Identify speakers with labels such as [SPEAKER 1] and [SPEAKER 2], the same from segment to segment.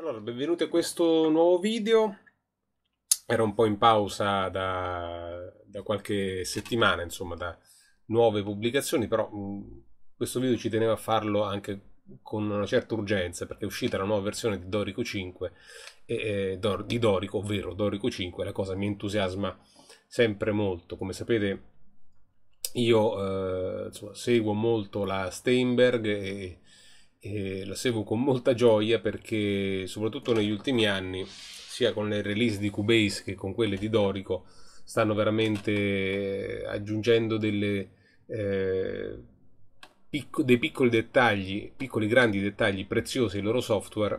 [SPEAKER 1] Allora, benvenuti a questo nuovo video. Era un po' in pausa da, da qualche settimana, insomma, da nuove pubblicazioni, però mh, mm, questo video ci tenevo a farlo anche con una certa urgenza, perché è uscita la nuova versione di Dorico 5, e, eh, Dor di Dorico, ovvero Dorico 5, la cosa mi entusiasma sempre molto. Come sapete io eh, insomma, seguo molto la Steinberg e e la seguo con molta gioia perché soprattutto negli ultimi anni, sia con le release di Cubase che con quelle di Dorico, stanno veramente eh, aggiungendo delle, eh, picco, dei piccoli dettagli, piccoli grandi dettagli preziosi ai loro software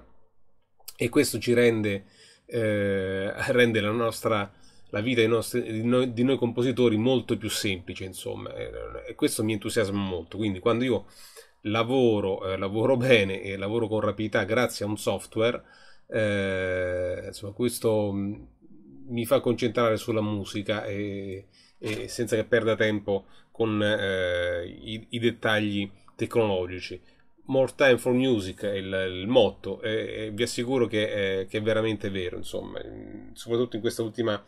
[SPEAKER 1] e questo ci rende, eh, rende la nostra la vita nostri, di, noi, di, noi, compositori molto più semplice insomma e questo mi entusiasma molto quindi quando io lavoro, eh, lavoro bene e lavoro con rapidità grazie a un software, eh, insomma, questo mm, mi fa concentrare sulla musica e, e senza che perda tempo con eh, i, i, dettagli tecnologici. More time for music è il, il motto e, e, vi assicuro che è, che è veramente vero, insomma, soprattutto in questa ultima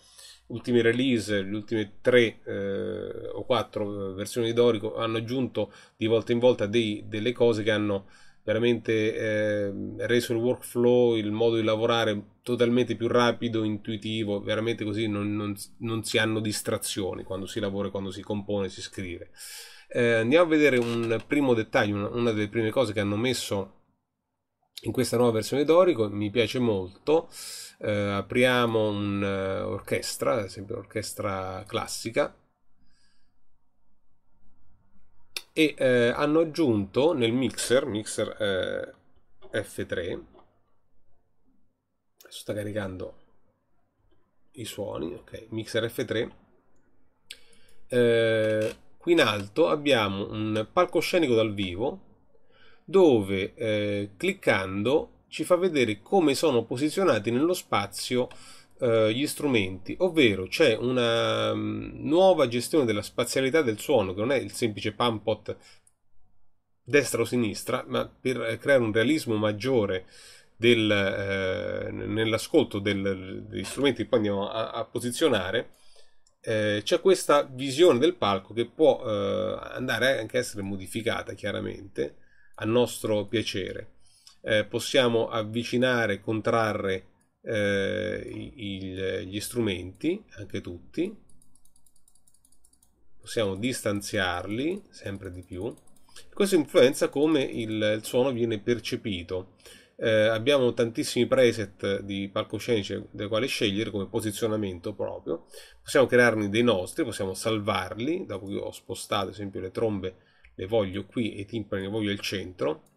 [SPEAKER 1] ultimi release, le ultime tre eh, o quattro eh, versioni di Dorico hanno aggiunto di volta in volta dei, delle cose che hanno veramente eh, reso il workflow, il modo di lavorare totalmente più rapido, intuitivo, veramente così non, non, non si hanno distrazioni quando si lavora, quando si compone, si scrive. Eh, andiamo a vedere un primo dettaglio, una delle prime cose che hanno messo in questa nuova versione d'orico, mi piace molto. Eh, apriamo un'orchestra, eh, ad esempio un'orchestra classica, e eh, hanno aggiunto nel mixer, mixer eh, F3, sta caricando i suoni, ok, mixer F3, eh, qui in alto abbiamo un palcoscenico dal vivo dove eh, cliccando ci fa vedere come sono posizionati nello spazio eh, gli strumenti, ovvero c'è una mh, mm, nuova gestione della spazialità del suono che non è il semplice pampot destra o sinistra, ma per eh, creare un realismo maggiore del, eh, nell'ascolto del, degli strumenti che poi andiamo a, a posizionare, eh, c'è questa visione del palco che può eh, andare anche a essere modificata chiaramente a nostro piacere. Eh, possiamo avvicinare, contrarre eh, il, gli strumenti, anche tutti, possiamo distanziarli sempre di più. Questo influenza come il, il suono viene percepito. Eh, abbiamo tantissimi preset di palcoscenici dai quali scegliere come posizionamento proprio. Possiamo crearne dei nostri, possiamo salvarli, dopo che ho spostato ad esempio le trombe le voglio qui e timpani le voglio al centro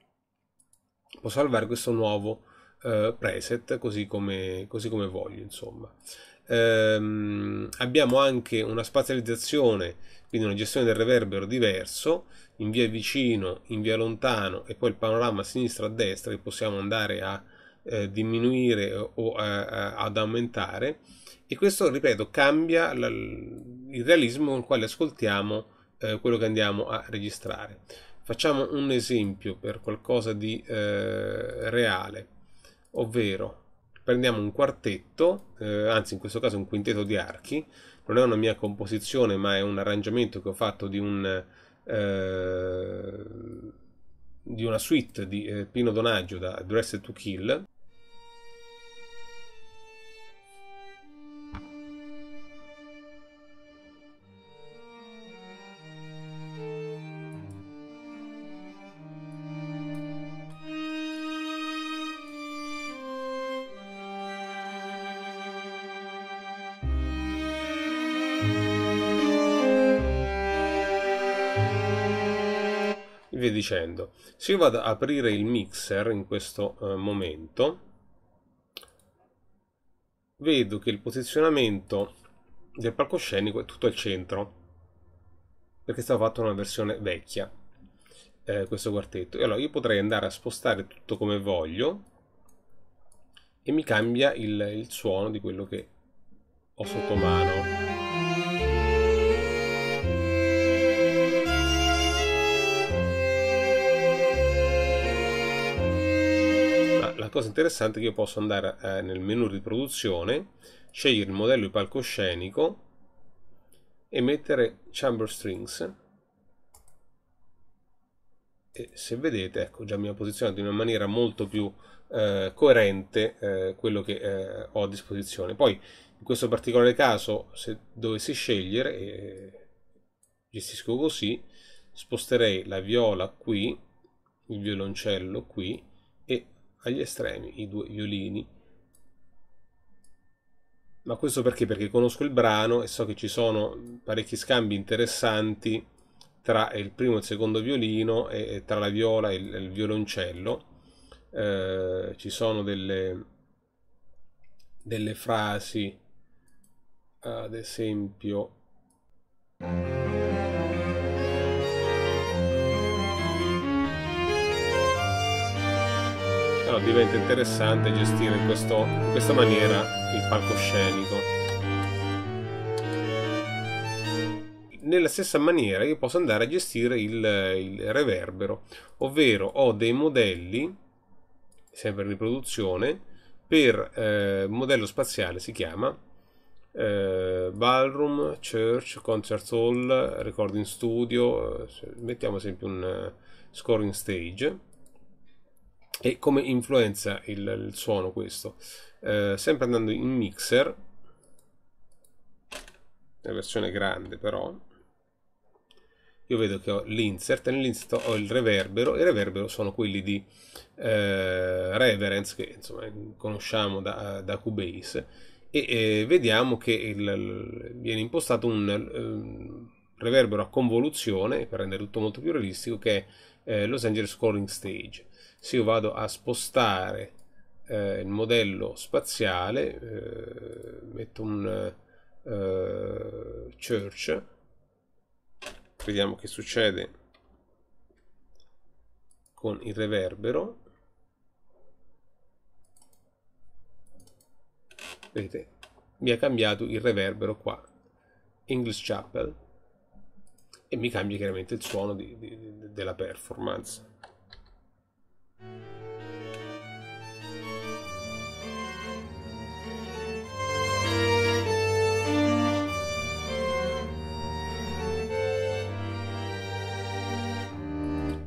[SPEAKER 1] posso salvare questo nuovo eh, preset così come, così come, voglio insomma ehm, abbiamo anche una spazializzazione quindi una gestione del reverbero diverso in via vicino, in via lontano e poi il panorama a sinistra a destra che possiamo andare a eh, diminuire o a, a, eh, eh, ad aumentare e questo ripeto cambia la, il realismo con il quale ascoltiamo eh, quello che andiamo a registrare. Facciamo un esempio per qualcosa di eh, reale, ovvero prendiamo un quartetto, eh, anzi in questo caso un quintetto di archi, non è una mia composizione ma è un arrangiamento che ho fatto di, un, eh, di una suite di eh, Pino Donaggio da Dressed to Kill, dicendo se io vado ad aprire il mixer in questo eh, momento vedo che il posizionamento del palcoscenico è tutto al centro perché è fatto una versione vecchia eh, questo quartetto e allora io potrei andare a spostare tutto come voglio e mi cambia il, il suono di quello che ho sotto mano cosa interessante è che io posso andare eh, nel menu riproduzione, scegliere il modello di palcoscenico e mettere chamber strings e se vedete ecco già mi ha posizionato in una maniera molto più eh, coerente eh, quello che eh, ho a disposizione poi in questo particolare caso se dovessi scegliere gestisco così sposterei la viola qui il violoncello qui agli estremi i due violini. Ma questo perché? Perché conosco il brano e so che ci sono parecchi scambi interessanti tra il primo e il secondo violino e, tra la viola e il, violoncello. Eh, ci sono delle, delle frasi, ad esempio... però diventa interessante gestire in, questo, in questa maniera il palcoscenico. nella stessa maniera io posso andare a gestire il, il, reverbero, ovvero ho dei modelli, sempre in riproduzione, per eh, modello spaziale si chiama, eh, ballroom, church, concert hall, recording studio, eh, mettiamo ad esempio un eh, scoring stage, e come influenza il, il suono questo eh, sempre andando in mixer la versione grande però io vedo che ho l'insert e nell'insert ho il reverbero i il reverbero sono quelli di eh, reverence che insomma conosciamo da, da Cubase e, e vediamo che il, viene impostato un um, reverbero a convoluzione per rendere tutto molto più realistico che è eh, Los Angeles Scoring Stage se io vado a spostare eh, il modello spaziale, eh, metto un eh, church, vediamo che succede con il reverbero. Vedete, mi ha cambiato il reverbero qua, English Chapel, e mi cambia chiaramente il suono di, di, della performance.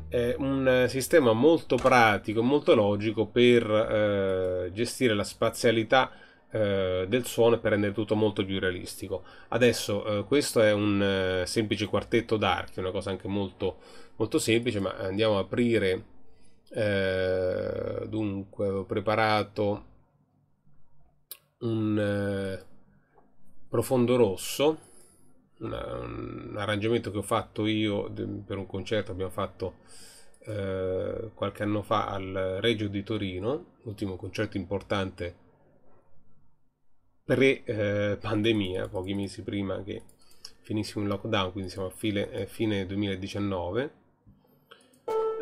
[SPEAKER 1] eh, un sistema molto pratico, molto logico per eh, gestire la spazialità eh, del suono e per rendere tutto molto più realistico. Adesso eh, questo è un eh, semplice quartetto d'archi, una cosa anche molto, molto semplice, ma andiamo ad aprire... dunque, ho preparato un profondo rosso un, arrangiamento che ho fatto io per un concerto abbiamo fatto eh, qualche anno fa al Reggio di Torino, ultimo concerto importante pre-pandemia, eh, pochi mesi prima che finissimo il lockdown, quindi siamo a fine, eh, fine 2019.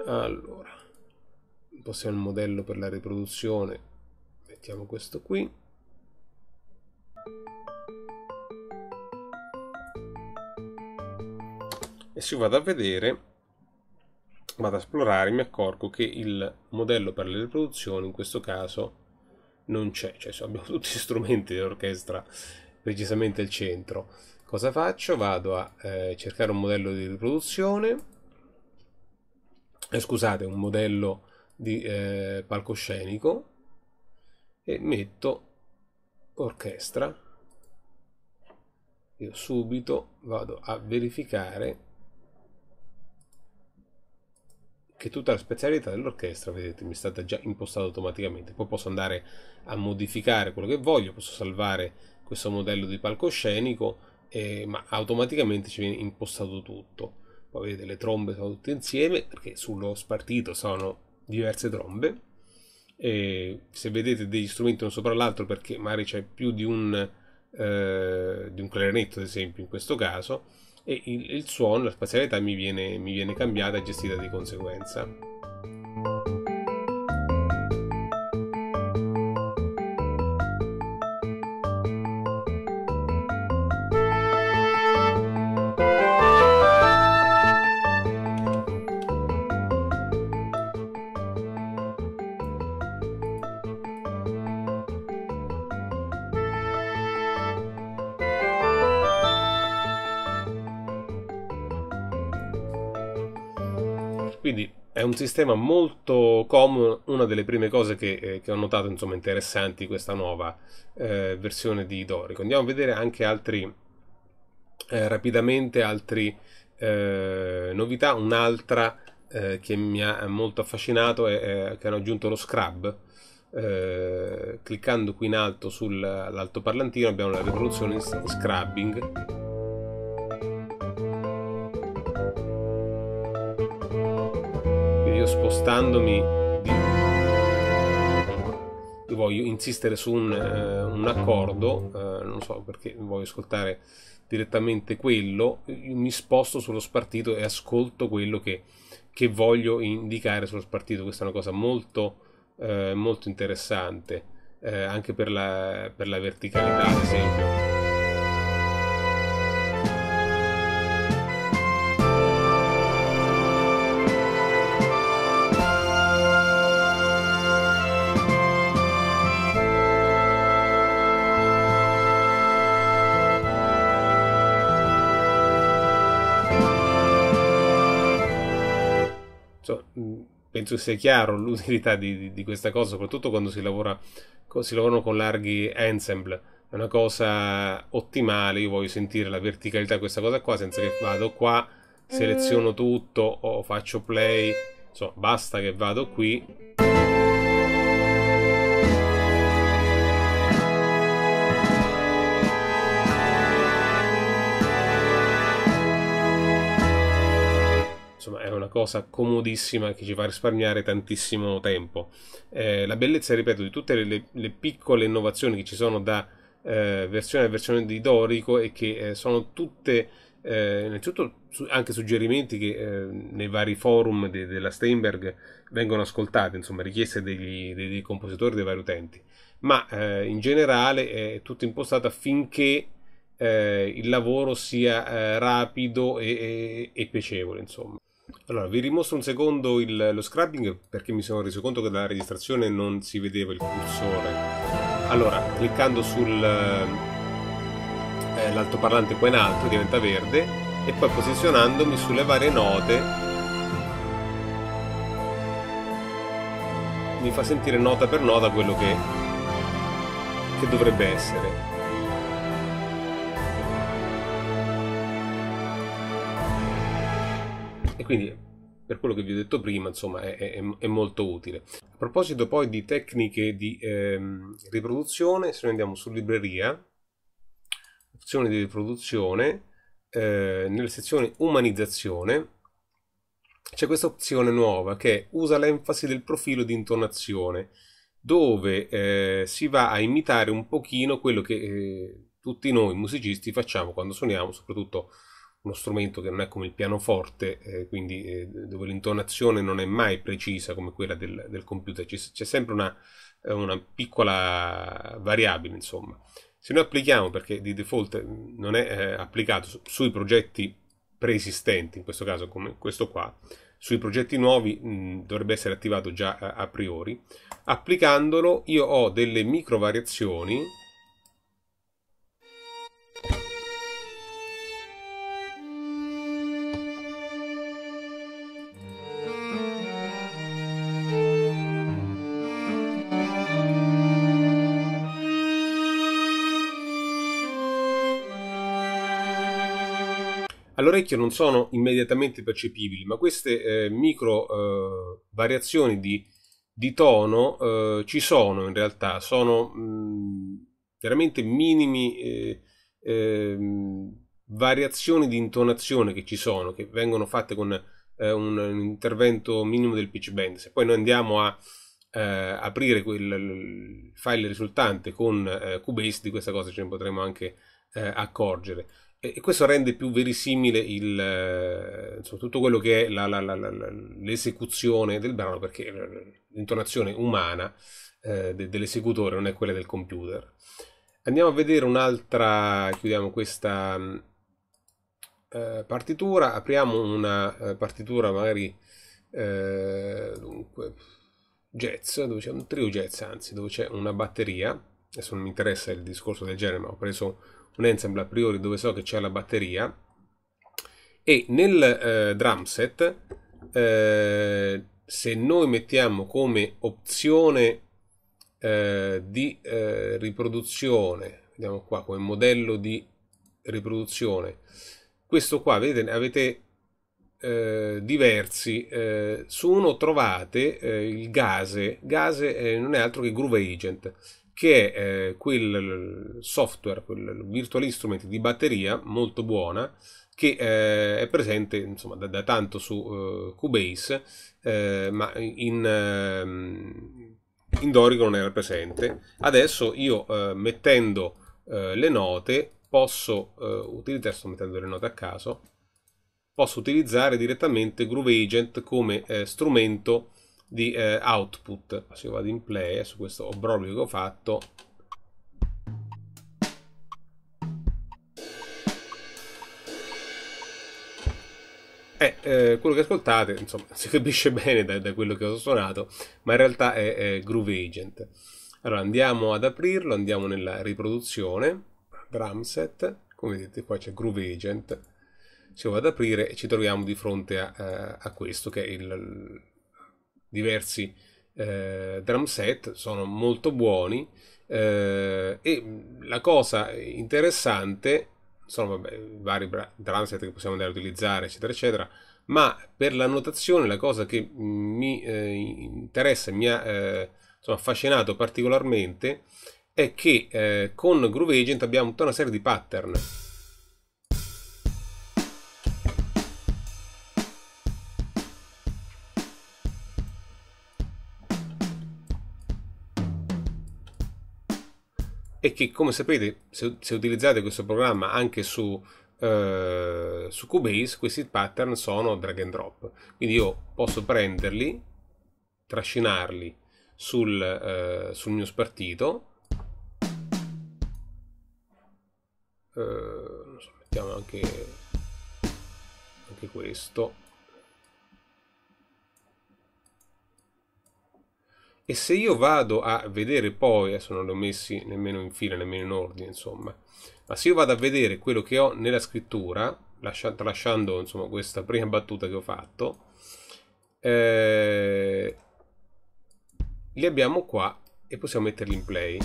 [SPEAKER 1] Allora, passiamo il modello per la riproduzione, mettiamo questo qui. e se vado a vedere, vado a esplorare, mi accorgo che il modello per le riproduzioni in questo caso non c'è, cioè abbiamo tutti gli strumenti dell'orchestra precisamente al centro. Cosa faccio? Vado a eh, cercare un modello di riproduzione, eh, scusate, un modello di eh, palcoscenico e metto orchestra. Io subito vado a verificare che tutta la specialità dell'orchestra, vedete, mi è stata già impostata automaticamente. Poi posso andare a modificare quello che voglio, posso salvare questo modello di palcoscenico, eh, ma automaticamente ci viene impostato tutto. Poi vedete le trombe sono tutte insieme, perché sullo spartito sono diverse trombe. E se vedete degli strumenti uno sopra l'altro, perché magari c'è più di un, eh, di un clarinetto, ad esempio, in questo caso, e il, il suono, la spazialità mi viene, mi viene cambiata e gestita di conseguenza. Quindi è un sistema molto comodo, una delle prime cose che, eh, che ho notato insomma interessanti questa nuova eh, versione di Dorico. Andiamo a vedere anche altri, eh, rapidamente altre eh, novità, un'altra eh, che mi ha molto affascinato è, è eh, che hanno aggiunto lo scrub. cliccando qui in alto sull'altoparlantino abbiamo la riproduzione in scrubbing spostandomi di... voglio insistere su un, uh, un accordo uh, non so perché voglio ascoltare direttamente quello mi sposto sullo spartito e ascolto quello che, che voglio indicare sullo spartito questa è una cosa molto, eh, molto interessante anche per la, per la verticalità ad esempio penso sia chiaro l'utilità di, di, di questa cosa, soprattutto quando si, lavora, si lavorano con larghi ensemble. È una cosa ottimale, io voglio sentire la verticalità di questa cosa qua senza che vado qua, mm. seleziono tutto o faccio play. Insomma, basta che vado qui una cosa comodissima che ci fa risparmiare tantissimo tempo. Eh, la bellezza, ripeto, di tutte le, le, piccole innovazioni che ci sono da eh, versione a versione di Dorico e che eh, sono tutte, eh, innanzitutto su, anche suggerimenti che eh, nei vari forum de, della Steinberg vengono ascoltati, insomma richieste degli, dei, dei, compositori dei vari utenti, ma eh, in generale è tutto impostato affinché eh, il lavoro sia eh, rapido e, e, e, piacevole, insomma. Allora, vi dimostro un secondo il, lo scrubbing perché mi sono reso conto che dalla registrazione non si vedeva il cursore. Allora, cliccando sull'altoparlante eh, qua in alto diventa verde e poi posizionandomi sulle varie note mi fa sentire nota per nota quello che, che dovrebbe essere. quindi per quello che vi ho detto prima, insomma, è, è, è molto utile. A proposito poi di tecniche di ehm, riproduzione, se noi andiamo su libreria, opzione di riproduzione, eh, nella sezione umanizzazione, c'è questa opzione nuova che usa l'enfasi del profilo di intonazione, dove eh, si va a imitare un pochino quello che eh, tutti noi musicisti facciamo quando suoniamo, soprattutto uno strumento che non è come il pianoforte, eh, quindi eh, dove l'intonazione non è mai precisa come quella del, del computer, c'è, c'è sempre una, una, piccola variabile, insomma. Se noi applichiamo, perché di default eh, non è eh, applicato su, sui progetti preesistenti, in questo caso come questo qua, sui progetti nuovi mh, mm, dovrebbe essere attivato già a, a priori, applicandolo io ho delle micro variazioni all'orecchio non sono immediatamente percepibili, ma queste eh, micro eh, variazioni di, di tono eh, ci sono in realtà, sono mh, mm, veramente minimi eh, ehm, variazioni di intonazione che ci sono, che vengono fatte con eh, un, un, intervento minimo del pitch bend. Se poi noi andiamo a eh, aprire quel file risultante con Cubase, di questa cosa ce ne potremo anche accorgere. E questo rende più verisimile il, eh, insomma, tutto quello che è la, la, la, l'esecuzione del brano, perché eh, l'intonazione umana eh, de, dell'esecutore non è quella del computer. Andiamo a vedere un'altra, chiudiamo questa mm, eh, partitura, apriamo una eh, partitura magari eh, dunque, jazz, dove c'è un trio jazz, anzi, dove c'è una batteria adesso non mi interessa il discorso del genere, ma ho preso un ensemble a priori dove so che c'è la batteria, e nel eh, drum set, eh, se noi mettiamo come opzione eh, di eh, riproduzione, vediamo qua come modello di riproduzione, questo qua, vedete, avete eh, diversi. Eh, su uno trovate eh, il Gase. Gase eh, non è altro che Groove Agent che eh, quel software, quel virtual instrument di batteria molto buona che eh, è presente insomma, da, da, tanto su uh, Cubase, eh, ma in, uh, in, Dorico non era presente. Adesso io uh, mettendo eh, le note posso utilizzare, sto mettendo le note a caso, posso utilizzare direttamente Groove Agent come strumento di eh, output. Se io vado in play, eh, su questo obbrobio che ho fatto, Eh, eh, quello che ascoltate, insomma, si capisce bene da, da quello che ho suonato, ma in realtà è, è, Groove Agent. Allora andiamo ad aprirlo, andiamo nella riproduzione, drum set, come vedete qua c'è Groove Agent, si vado ad aprire e ci troviamo di fronte a, a, eh, a questo che è il, diversi eh, drum set, sono molto buoni eh, e la cosa interessante sono vabbè, vari drum set che possiamo andare a utilizzare, eccetera, eccetera, ma per la notazione la cosa che mi eh, interessa, mi ha eh, insomma, affascinato particolarmente è che eh, con Groove Agent abbiamo tutta una serie di pattern e che come sapete se, se utilizzate questo programma anche su, eh, su Cubase questi pattern sono drag and drop quindi io posso prenderli trascinarli sul, eh, sul mio spartito eh, so, mettiamo anche, anche questo E se io vado a vedere poi, adesso non l'ho messi nemmeno in fila, nemmeno in ordine, insomma, ma se io vado a vedere quello che ho nella scrittura, lascia, tralasciando insomma, questa prima battuta che ho fatto, eh, li abbiamo qua e possiamo metterli in play.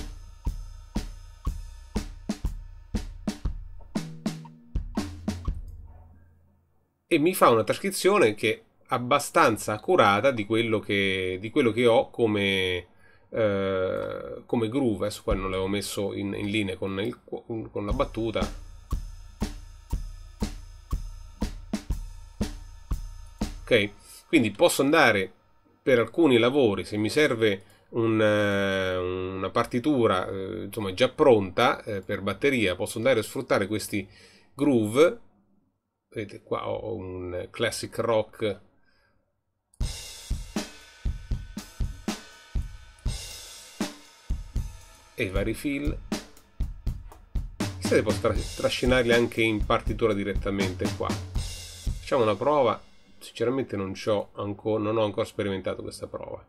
[SPEAKER 1] E mi fa una trascrizione che abbastanza accurata di quello che, di quello che ho come, eh, come groove. Adesso qua non l'avevo messo in, in linea con, il, con la battuta. Ok, quindi posso andare per alcuni lavori, se mi serve una, eh, una partitura eh, insomma già pronta eh, per batteria, posso andare a sfruttare questi groove. Vedete qua ho un classic rock e i vari fill. Chissà se posso tras- trascinarli anche in partitura direttamente qua. Facciamo una prova. Sinceramente non, ancora, non ho ancora sperimentato questa prova.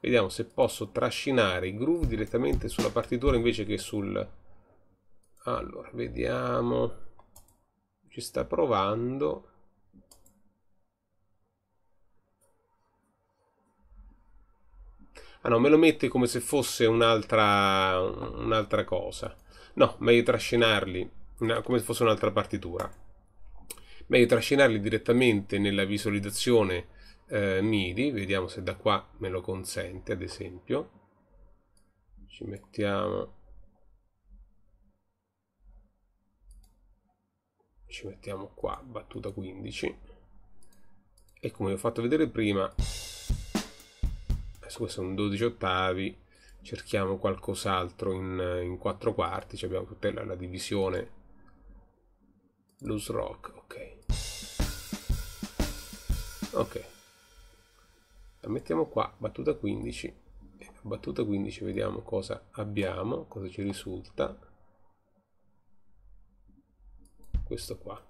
[SPEAKER 1] Vediamo se posso trascinare i groove direttamente sulla partitura invece che sul... Allora, vediamo. Ci sta provando Ah no, me lo mette come se fosse un'altra, un'altra cosa. No, meglio trascinarli una, come se fosse un'altra partitura. Meglio trascinarli direttamente nella visualizzazione eh, MIDI. Vediamo se da qua me lo consente, ad esempio. Ci mettiamo... Ci mettiamo qua, battuta 15. E come vi ho fatto vedere prima, adesso sono 12 ottavi, cerchiamo qualcos'altro in, in 4 quarti, cioè abbiamo tutta la, la divisione blues rock, ok. Ok. La mettiamo qua, battuta 15. Eh, battuta 15 vediamo cosa abbiamo, cosa ci risulta. Questo qua.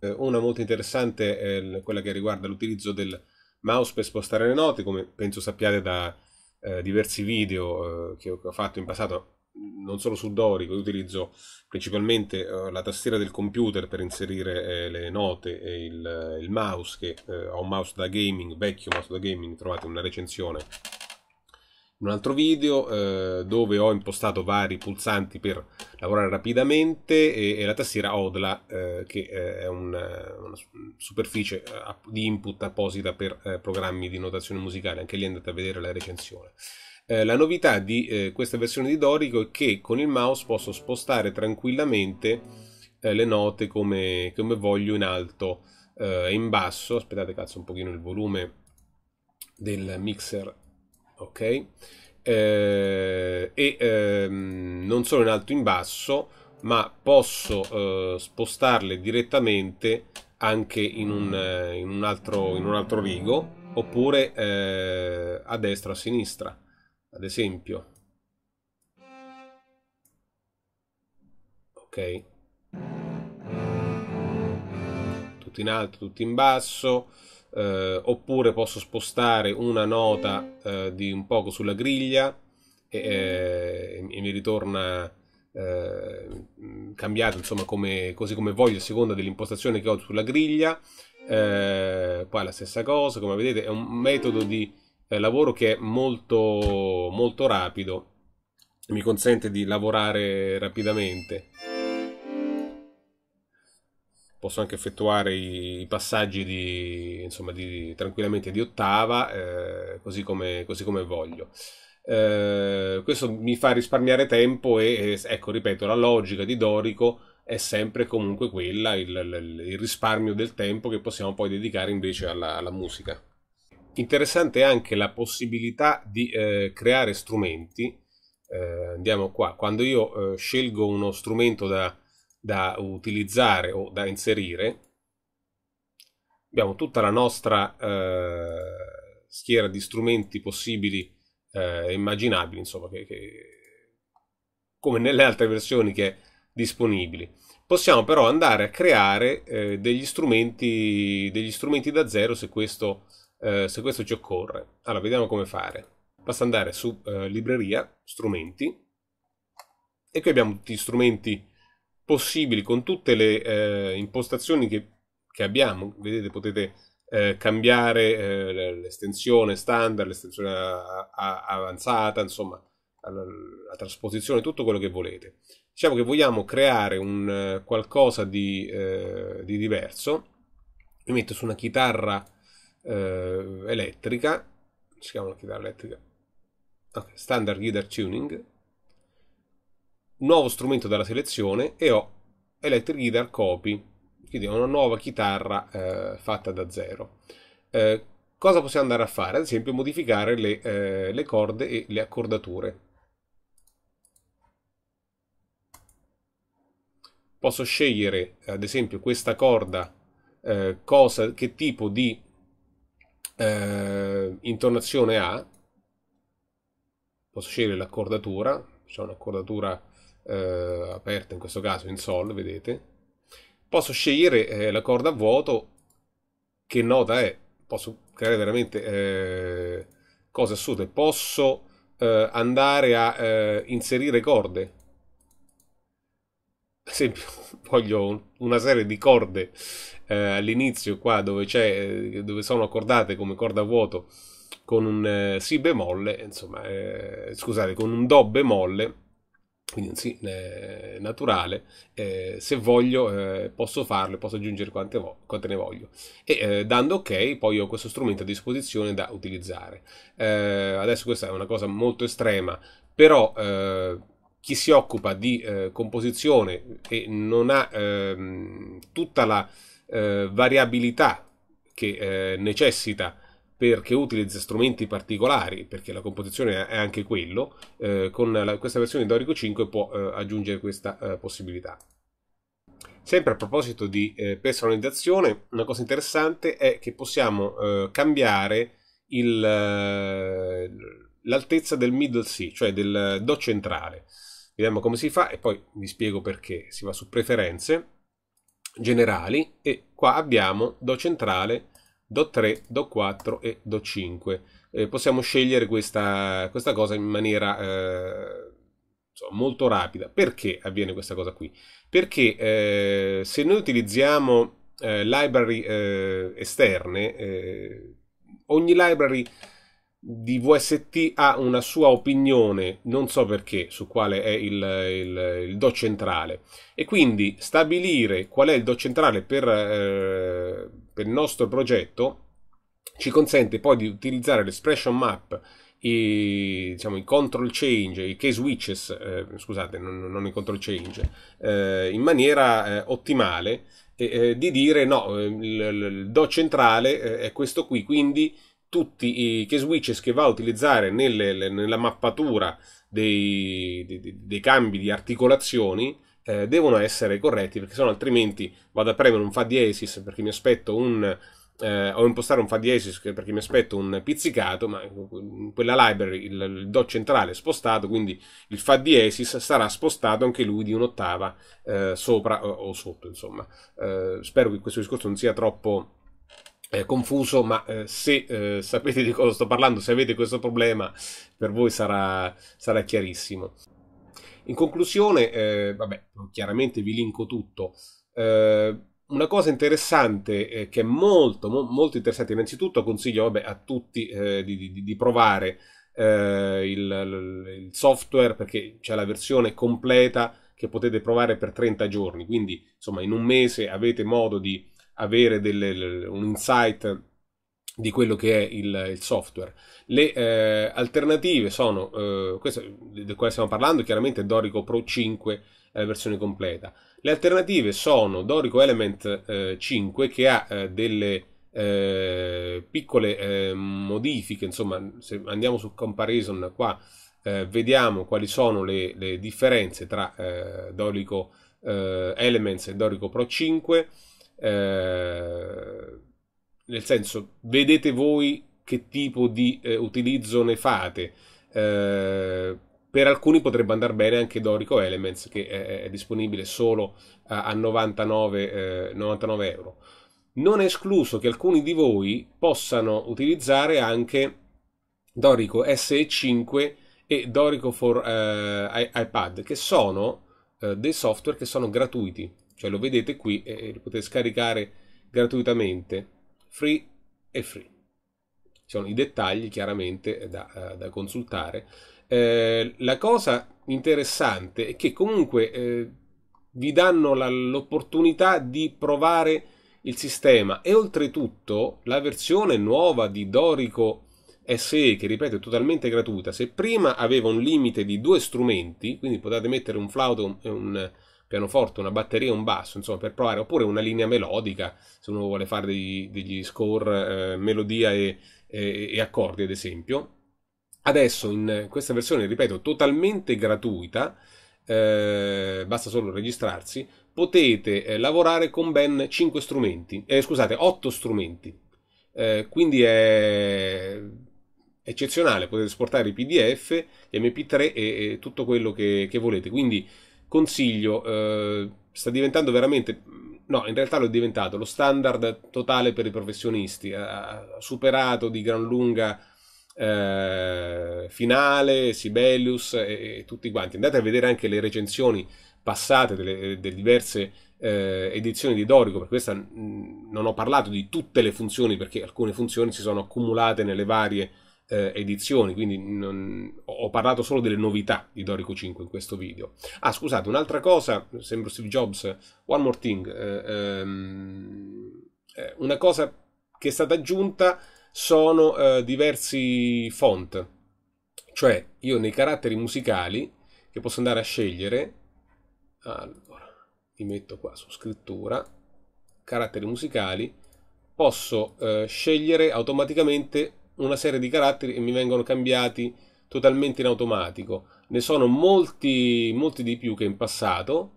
[SPEAKER 1] Eh, una molto interessante è quella che riguarda l'utilizzo del mouse per spostare le note, come penso sappiate da eh, diversi video eh, che ho fatto in passato, non solo su Dorico, io utilizzo principalmente eh, la tastiera del computer per inserire eh, le note e il, il mouse, che eh, ho un mouse da gaming, vecchio mouse da gaming, trovate una recensione un altro video eh, dove ho impostato vari pulsanti per lavorare rapidamente e, e la tastiera Odla eh, che eh, è eh, una, una, superficie eh, di input apposita per eh, programmi di notazione musicale, anche lì andate a vedere la recensione. la novità di questa versione di Dorico è che con il mouse posso spostare tranquillamente le note come, come, voglio in alto e in basso, aspettate cazzo un pochino il volume del mixer ok? Eh, e ehm, non solo in alto in basso, ma posso eh, spostarle direttamente anche in un, eh, in un, altro, in un altro, rigo, oppure eh, a destra o a sinistra, ad esempio. Ok? Tutti in alto, tutti in basso eh, oppure posso spostare una nota eh, di un poco sulla griglia e, eh, e mi ritorna eh, cambiato insomma come, così come voglio a seconda dell'impostazione che ho sulla griglia eh, poi la stessa cosa come vedete è un metodo di lavoro che è molto molto rapido mi consente di lavorare rapidamente posso anche effettuare i, passaggi di, insomma, di, tranquillamente di ottava, eh, così, come, così, come, voglio. Eh, questo mi fa risparmiare tempo e, ecco, ripeto, la logica di Dorico è sempre comunque quella, il, il, risparmio del tempo che possiamo poi dedicare invece alla, alla musica. Interessante anche la possibilità di eh, creare strumenti. Eh, andiamo qua, quando io eh, scelgo uno strumento da, da utilizzare o da inserire, abbiamo tutta la nostra eh, schiera di strumenti possibili eh, e immaginabili, insomma, che, che, come nelle altre versioni che è disponibili. Possiamo però andare a creare eh, degli, strumenti, degli strumenti da zero se questo, eh, se questo ci occorre. Allora, vediamo come fare. Basta andare su eh, libreria, strumenti, e qui abbiamo tutti gli strumenti possibili con tutte le eh, impostazioni che, che, abbiamo. Vedete, potete eh, cambiare eh, l'estensione standard, l'estensione avanzata, insomma, alla, la trasposizione, tutto quello che volete. Diciamo che vogliamo creare un eh, qualcosa di, eh, di diverso. Mi metto su una chitarra elettrica, si chiama una chitarra elettrica, okay, standard guitar tuning nuovo strumento della selezione e ho Electric Guitar Copy, quindi una nuova chitarra eh, fatta da zero. Eh, cosa possiamo andare a fare? Ad esempio modificare le, eh, le corde e le accordature. Posso scegliere ad esempio questa corda, eh, cosa, che tipo di eh, intonazione ha. Posso scegliere l'accordatura, c'è cioè un'accordatura eh, aperta in questo caso in sol, vedete, posso scegliere eh, la corda a vuoto, che nota è, posso creare veramente eh, cose assurde, posso eh, andare a eh, inserire corde, ad esempio voglio una serie di corde eh, all'inizio qua dove, dove sono accordate come corda a vuoto con un si bemolle, insomma, scusate, con un do bemolle quindi un sì eh, naturale, eh, se voglio eh, posso farlo posso aggiungere quante, vo- quante, ne voglio. E eh, dando ok poi ho questo strumento a disposizione da utilizzare. Eh, adesso questa è una cosa molto estrema, però eh, chi si occupa di composizione e non ha ehm, tutta la variabilità che necessita perché utilizza strumenti particolari, perché la composizione è anche quello, eh, con la, questa versione di Dorico 5 può eh, aggiungere questa eh, possibilità. Sempre a proposito di eh, personalizzazione, una cosa interessante è che possiamo eh, cambiare eh, l'altezza del middle C, cioè del do centrale. Vediamo come si fa e poi vi spiego perché. Si va su preferenze, generali e qua abbiamo do centrale, do 3, do 4 e do 5. Eh, possiamo scegliere questa, questa, cosa in maniera eh, insomma, molto rapida. Perché avviene questa cosa qui? Perché eh, se noi utilizziamo eh, library eh, esterne, eh, ogni library di VST ha una sua opinione, non so perché, su quale è il, il, il do centrale. E quindi stabilire qual è il do centrale per per il nostro progetto ci consente poi di utilizzare l'expression map i, diciamo, i control change, i case switches, eh, scusate, non, non, i control change, eh, in maniera eh, ottimale, eh, di dire no, eh, il, il do centrale eh, è questo qui, quindi tutti i case switches che va a utilizzare nelle, nella mappatura dei, dei, dei cambi di articolazioni eh, devono essere corretti perché sennò altrimenti vado a premere un fa diesis perché mi aspetto un eh, o impostare un fa diesis perché mi aspetto un pizzicato ma in quella library il, il, do centrale è spostato quindi il fa diesis sarà spostato anche lui di un'ottava eh, sopra o, o, sotto insomma eh, spero che questo discorso non sia troppo eh, confuso, ma eh, se eh, sapete di cosa sto parlando, se avete questo problema, per voi sarà, sarà chiarissimo. In conclusione, eh, vabbè, chiaramente vi linko tutto. Eh, una cosa interessante eh, che è molto, mo- molto interessante, innanzitutto consiglio vabbè, a tutti eh, di, di, di, provare eh, il, il software perché c'è la versione completa che potete provare per 30 giorni, quindi insomma in un mese avete modo di avere delle, un insight di quello che è il, il software. Le eh, alternative sono, eh, queste, di quale stiamo parlando, chiaramente Dorico Pro 5 è la versione completa. Le alternative sono Dorico Element eh, 5 che ha eh, delle eh, piccole eh, modifiche, insomma se andiamo su comparison qua vediamo quali sono le, le differenze tra Dorico Elements e Dorico Pro 5 nel senso, vedete voi che tipo di eh, utilizzo ne fate. Eh, per alcuni potrebbe andare bene anche Dorico Elements, che è, è disponibile solo a, a 99, eh, 99 euro. Non è escluso che alcuni di voi possano utilizzare anche Dorico SE5 e Dorico for eh, iPad, che sono eh, dei software che sono gratuiti. Cioè lo vedete qui e lo potete scaricare gratuitamente free e free. Ci sono i dettagli chiaramente eh, da, eh, da consultare. Eh, la cosa interessante è che comunque eh, vi danno la, l'opportunità di provare il sistema e oltretutto la versione nuova di Dorico SE, che ripeto è totalmente gratuita, se prima aveva un limite di due strumenti, quindi potete mettere un flauto e un, un pianoforte, una batteria e un basso, insomma, per provare, oppure una linea melodica, se uno vuole fare degli, degli score, eh, melodia e, e, e accordi, ad esempio. Adesso in questa versione, ripeto, totalmente gratuita, eh, basta solo registrarsi, potete eh, lavorare con ben 5 strumenti, eh, scusate, 8 strumenti. Eh, quindi è eccezionale, potete esportare i PDF, gli MP3 e, e tutto quello che, che volete. Quindi Consiglio, eh, sta diventando veramente, no, in realtà lo è diventato, lo standard totale per i professionisti, ha superato di gran lunga eh, Finale, Sibelius e, e, tutti quanti. Andate a vedere anche le recensioni passate delle, delle diverse eh, edizioni di Dorico, per questa mm, non ho parlato di tutte le funzioni perché alcune funzioni si sono accumulate nelle varie eh, edizioni, quindi non, ho parlato solo delle novità di Dorico 5 in questo video. Ah, scusate, un'altra cosa, sembra Steve Jobs, one more thing, eh, ehm, eh, una cosa che è stata aggiunta sono eh, diversi font, cioè io nei caratteri musicali che posso andare a scegliere, allora, li metto qua su scrittura, caratteri musicali, posso eh, scegliere automaticamente una serie di caratteri e mi vengono cambiati totalmente in automatico. Ne sono molti, molti di più che in passato.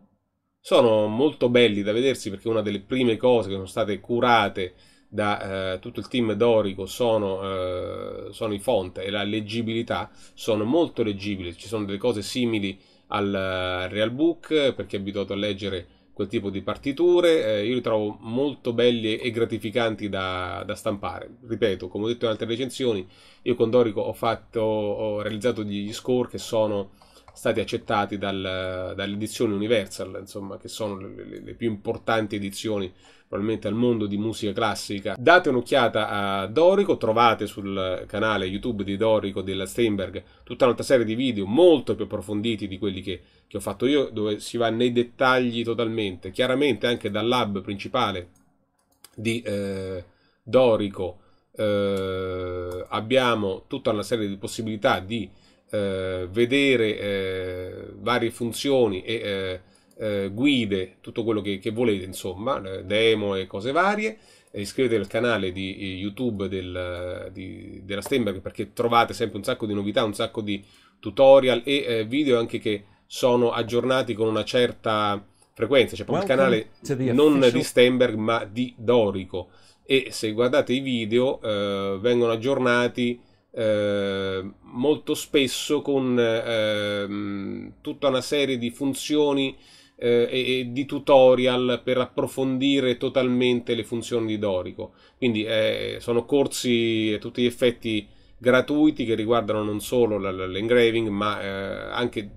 [SPEAKER 1] Sono molto belli da vedersi perché una delle prime cose che sono state curate da eh, tutto il team dorico sono, eh, sono, i font e la leggibilità sono molto leggibili ci sono delle cose simili al, eh, al Real Book per chi è abituato a leggere quel tipo di partiture, eh, io li trovo molto belli e gratificanti da, da, stampare. Ripeto, come ho detto in altre recensioni, io con Dorico ho, fatto, ho realizzato degli score che sono stati accettati dal, dalle Universal, insomma, che sono le, le, le più importanti edizioni probabilmente al mondo di musica classica, date un'occhiata a Dorico, trovate sul canale YouTube di Dorico della Steinberg tutta un'altra serie di video molto più approfonditi di quelli che, che ho fatto io, dove si va nei dettagli totalmente, chiaramente anche dal lab principale di eh, Dorico eh, abbiamo tutta una serie di possibilità di eh, vedere eh, varie funzioni e eh, eh, guide, tutto quello che, che, volete, insomma, eh, demo e cose varie. Iscrivetevi al canale di eh, YouTube del, eh, di, della Steinberg perché trovate sempre un sacco di novità, un sacco di tutorial e eh, video anche che sono aggiornati con una certa frequenza, c'è cioè proprio il canale non di Steinberg ma di Dorico e se guardate i video eh, vengono aggiornati eh, molto spesso con eh, ehm, tutta una serie di funzioni eh, e, di tutorial per approfondire totalmente le funzioni di Dorico. Quindi eh, sono corsi a tutti gli effetti gratuiti che riguardano non solo l'engraving ma eh, anche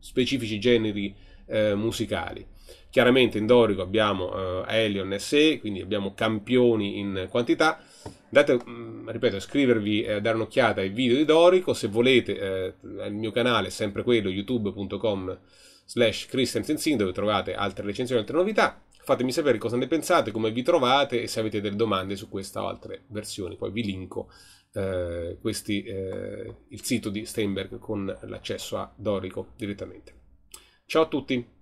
[SPEAKER 1] specifici generi eh, musicali. Chiaramente in Dorico abbiamo eh, Helion SE, quindi abbiamo campioni in quantità. Andate, mm, ripeto, a iscrivervi, e a dare un'occhiata ai video di Dorico. Se volete, eh, il mio canale è sempre quello, youtube.com slash Christensen dove trovate altre recensioni e altre novità. Fatemi sapere cosa ne pensate, come vi trovate e se avete delle domande su questa o altre versioni. Poi vi linko eh, questi, eh, il sito di Steinberg con l'accesso a Dorico direttamente. Ciao a tutti!